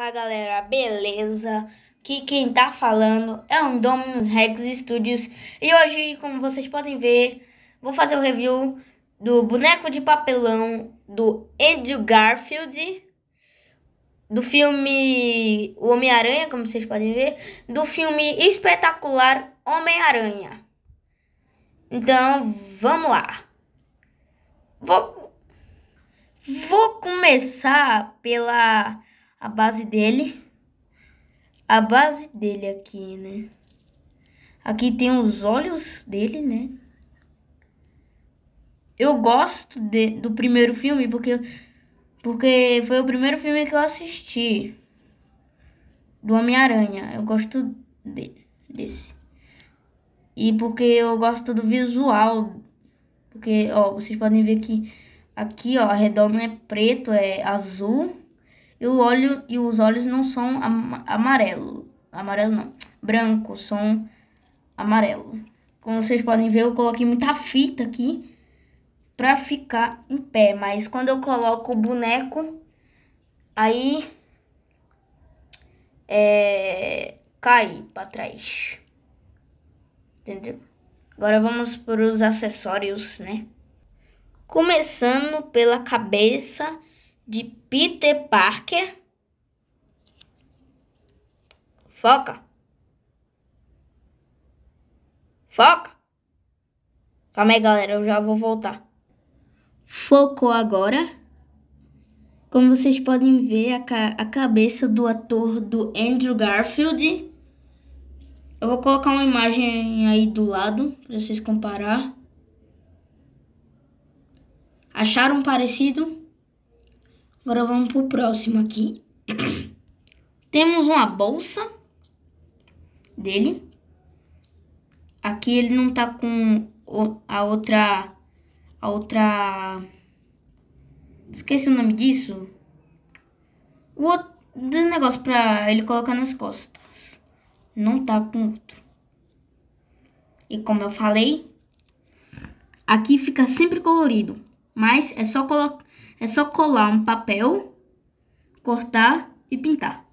Fala galera, beleza? Que quem tá falando é o Dominus Rex Studios e hoje, como vocês podem ver, vou fazer o review do boneco de papelão do Andrew Garfield, do filme O Homem-Aranha, como vocês podem ver, do filme espetacular Homem-Aranha. Então, vamos lá. Vou, vou começar pela a base dele. A base dele aqui, né? Aqui tem os olhos dele, né? Eu gosto de, do primeiro filme porque porque foi o primeiro filme que eu assisti do Homem-Aranha. Eu gosto de, desse. E porque eu gosto do visual. Porque, ó, vocês podem ver que aqui, ó, redor não é preto, é azul. E, o olho, e os olhos não são am amarelo. Amarelo não. Branco, são amarelo. Como vocês podem ver, eu coloquei muita fita aqui pra ficar em pé. Mas quando eu coloco o boneco, aí é, cai pra trás. Entendeu? Agora vamos para os acessórios, né? Começando pela cabeça de Peter Parker. Foca. Foca. Calma aí, galera, eu já vou voltar. Focou agora. Como vocês podem ver, a, ca a cabeça do ator do Andrew Garfield. Eu vou colocar uma imagem aí do lado para vocês comparar. Acharam parecido? Agora vamos pro próximo aqui. Temos uma bolsa dele. Aqui ele não tá com a outra. A outra. Esqueci o nome disso. O outro negócio pra ele colocar nas costas. Não tá com outro. E como eu falei, aqui fica sempre colorido. Mas é só colocar é só colar um papel, cortar e pintar.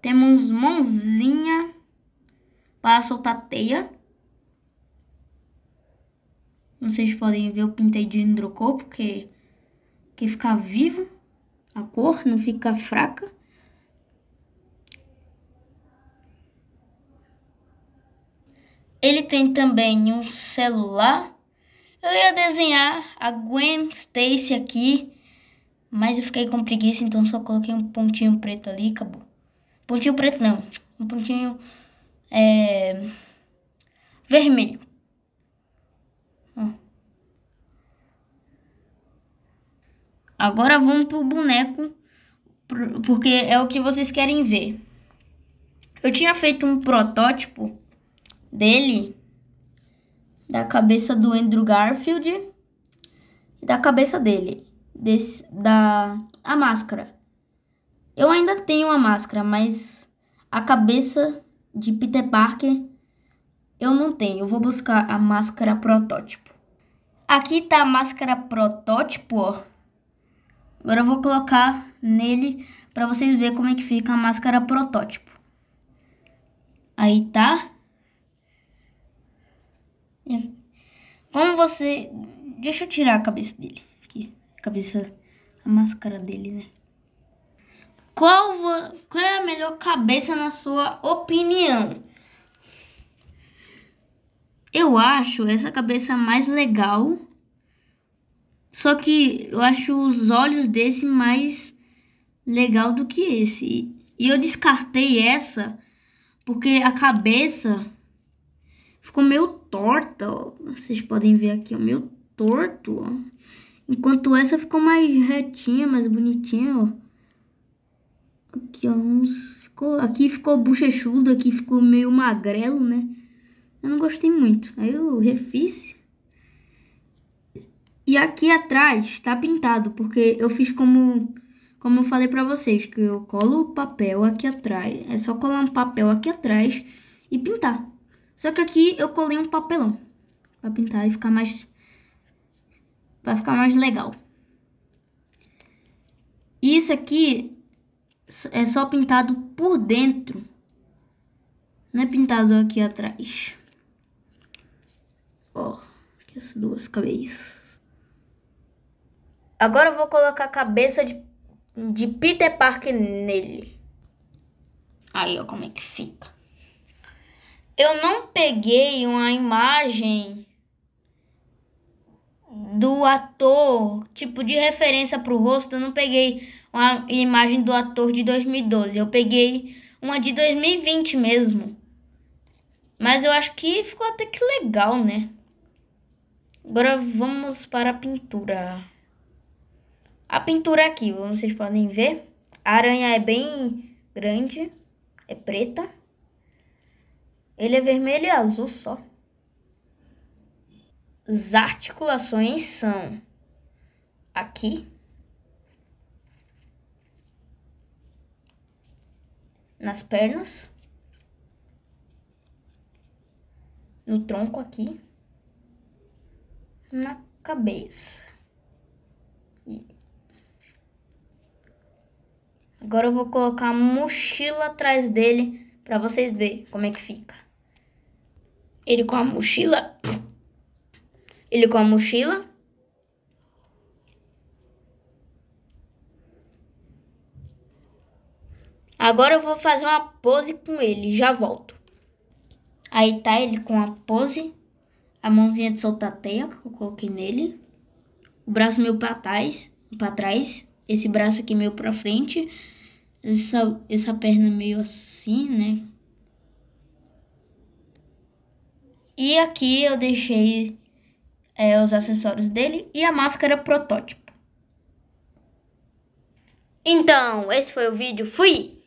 Temos mãozinha para soltar teia. Como vocês podem ver, eu pintei de hidrocor porque, porque fica vivo a cor, não fica fraca. Ele tem também um celular. Eu ia desenhar a Gwen Stacy aqui, mas eu fiquei com preguiça, então só coloquei um pontinho preto ali, acabou. Pontinho preto não, um pontinho é, vermelho. Agora vamos pro boneco, porque é o que vocês querem ver. Eu tinha feito um protótipo dele, da cabeça do Andrew Garfield e da cabeça dele, desse, da a máscara. Eu ainda tenho a máscara, mas a cabeça de Peter Parker eu não tenho. Eu vou buscar a máscara protótipo. Aqui tá a máscara protótipo, ó. Agora eu vou colocar nele para vocês verem como é que fica a máscara protótipo. Aí tá. É. Como você. Deixa eu tirar a cabeça dele. Aqui. A cabeça. A máscara dele, né? Qual, vo... Qual é a melhor cabeça na sua opinião? Eu acho essa cabeça mais legal. Só que eu acho os olhos desse mais legal do que esse. E eu descartei essa porque a cabeça Ficou meio torta, ó. Vocês podem ver aqui, ó, meio torto, ó. Enquanto essa ficou mais retinha, mais bonitinha, ó. Aqui, ó, uns... Ficou... Aqui ficou bochechudo, aqui ficou meio magrelo, né? Eu não gostei muito. Aí eu refiz. E aqui atrás tá pintado, porque eu fiz como... Como eu falei pra vocês, que eu colo o papel aqui atrás. É só colar um papel aqui atrás e pintar. Só que aqui eu colei um papelão. Pra pintar e ficar mais... Pra ficar mais legal. E isso aqui é só pintado por dentro. Não é pintado aqui atrás. Ó, aqui as duas cabeças. Agora eu vou colocar a cabeça de, de Peter Parker nele. Aí, ó, como é que fica eu não peguei uma imagem do ator, tipo de referência para o rosto, eu não peguei uma imagem do ator de 2012, eu peguei uma de 2020 mesmo. Mas eu acho que ficou até que legal, né? Agora vamos para a pintura. A pintura aqui, vocês podem ver, a aranha é bem grande, é preta. Ele é vermelho e azul só. As articulações são aqui, nas pernas, no tronco aqui, na cabeça. Agora eu vou colocar a mochila atrás dele para vocês verem como é que fica. Ele com a mochila. Ele com a mochila. Agora eu vou fazer uma pose com ele, já volto. Aí tá ele com a pose, a mãozinha de soltar teia que eu coloquei nele, o braço meio para trás, para trás, esse braço aqui meio para frente, essa, essa perna meio assim, né? E aqui eu deixei é, os acessórios dele e a máscara protótipo. Então, esse foi o vídeo. Fui!